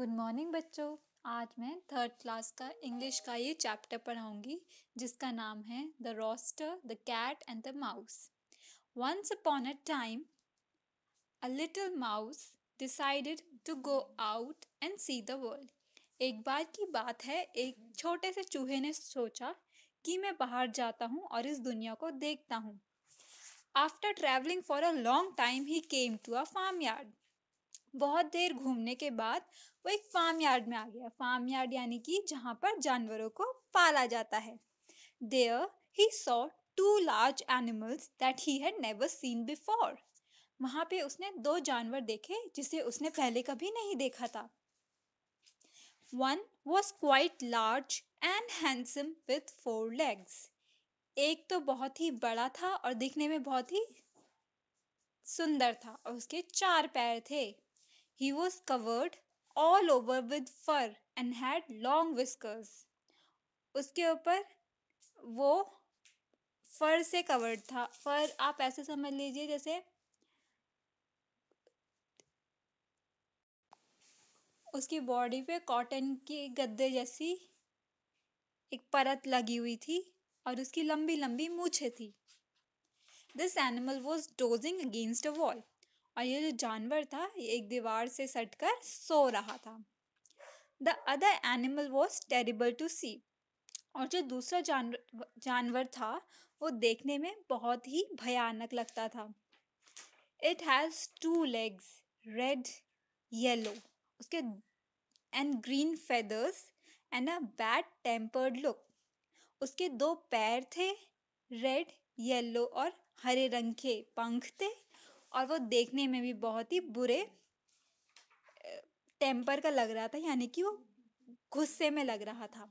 Good morning बच्चों आज मैं थर्ड क्लास का इंग्लिश का ये चैप्टर पढ़ाऊंगी जिसका नाम है the rooster the cat and the mouse once upon a time a little mouse decided to go out and see the world एक बार की बात है एक छोटे से चूहे ने सोचा कि मैं बाहर जाता हूँ और इस दुनिया को देखता हूँ after travelling for a long time he came to a farmyard बहुत देर घूमने के बाद वो एक फार्म यार्ड में आ गया फार्म यार्ड यानी कि जहाँ पर जानवरों को पाला जाता है there he saw two large animals that he had never seen before वहाँ पे उसने दो जानवर देखे जिसे उसने पहले कभी नहीं देखा था one was quite large and handsome with four legs एक तो बहुत ही बड़ा था और दिखने में बहुत ही सुंदर था और उसके चार पैर थे He was covered all over with fur and had long whiskers. उसके ऊपर वो फर से कवर्ड था फर आप ऐसे समझ लीजिए जैसे उसकी बॉडी पे कॉटन के गद्दे जैसी एक परत लगी हुई थी और उसकी लंबी लंबी मूछे थी this animal was dozing against a wall और ये जो जानवर था ये एक दीवार से सटकर सो रहा था the other animal was terrible to see और जो दूसरा जानवर जानवर था वो देखने में बहुत ही भयानक लगता था it has two legs red yellow उसके and green feathers and a bad tempered look उसके दो पैर थे रेड येलो और हरे रंग के पंख थे और वो देखने में भी बहुत ही बुरे टेम्पर का लग रहा था यानी कि वो गुस्से में लग रहा था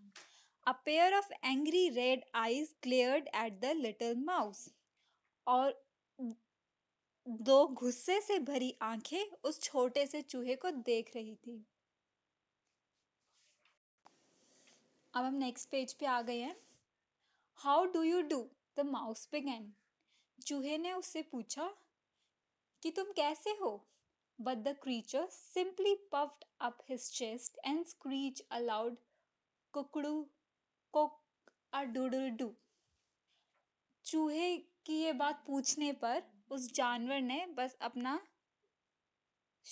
a pair of angry red eyes cleared at the little mouse और दो गुस्से से भरी आंखें उस छोटे से चूहे को देख रही थी अब हम नेक्स्ट पेज पे आ गए हैं how do you do the mouse began चूहे ने उससे पूछा कि तुम कैसे हो but the creature simply puffed up his chest and screech aloud कुकड़ू कोक आ डूडल डू चूहे की ये बात पूछने पर उस जानवर ने बस अपना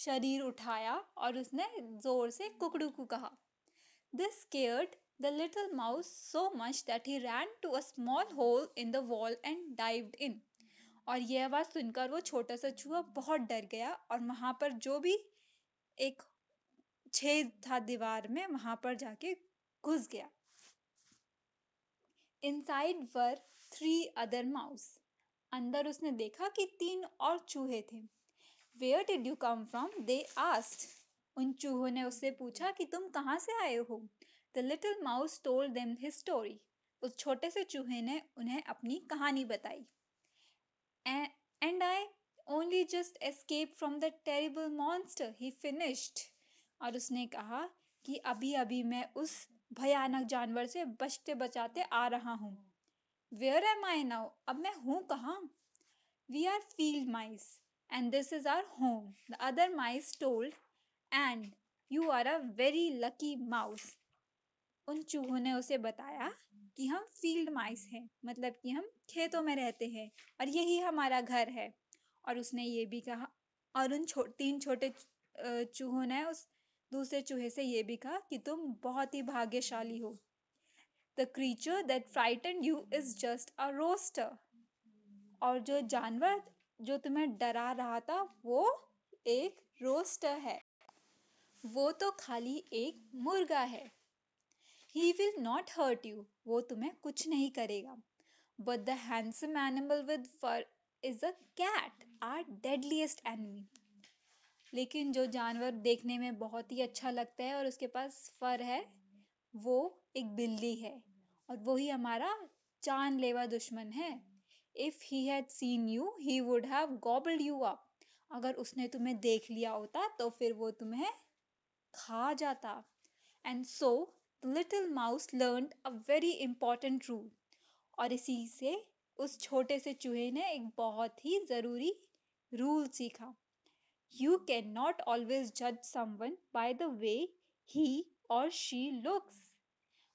शरीर उठाया और उसने जोर से कुकड़ू को कहा this scared the little mouse so much that he ran to a small hole in the wall and dived in और यह आवाज़ सुनकर वो छोटा सा चूहा बहुत डर गया और वहाँ पर जो भी एक छेद था दीवार में वहाँ पर जाके घुस गया inside were three other mouse अंदर उसने देखा कि तीन और चूहे थे where did you come from they asked उन चूहों ने उससे पूछा कि तुम कहाँ से आए हो the little mouse told them his story उस छोटे से चूहे ने उन्हें अपनी कहानी बताई And I only just escaped from the terrible monster, he finished. और उसने कहा कि अभी अभी मैं उस भयानक जानवर से बचते बचाते आ रहा हूँ वेयर एम आई नाउ अब मैं हूँ कहाँ we are field mice and this is our home the other mice told and you are a very lucky mouse उन चूहों ने उसे बताया कि हम फील्ड माइस हैं मतलब कि हम खेतों में रहते हैं और यही हमारा घर है और उसने ये भी कहा और उन छो तीन छोटे चूहों ने उस दूसरे चूहे से ये भी कहा कि तुम बहुत ही भाग्यशाली हो the creature that frighten you is just a rooster और जो जानवर जो तुम्हें डरा रहा था वो एक रोस्टर है वो तो खाली एक मुर्गा है he will not hurt you वो तुम्हें कुछ नहीं करेगा but the handsome animal with fur is a cat our deadliest enemy लेकिन जो जानवर देखने में बहुत ही अच्छा लगता है और उसके पास फर है वो एक बिल्ली है और वो ही हमारा जानलेवा दुश्मन है if he had seen you he would have gobbled you up अगर उसने तुम्हें देख लिया होता तो फिर वो तुम्हें खा जाता and so the little mouse learn a very important rule और इसी से उस छोटे से चूहे ने एक बहुत ही ज़रूरी रूल सीखा यू कैन नॉट ऑलवेज जज someone by the way he और शी लुक्स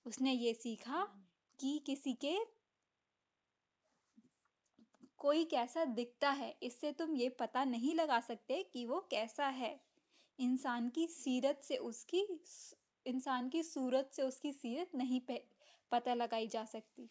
उसने ये सीखा कि किसी के कोई कैसा दिखता है इससे तुम ये पता नहीं लगा सकते कि वो कैसा है इंसान की सीरत से उसकी इंसान की सूरत से उसकी सीरत नहीं पता लगाई जा सकती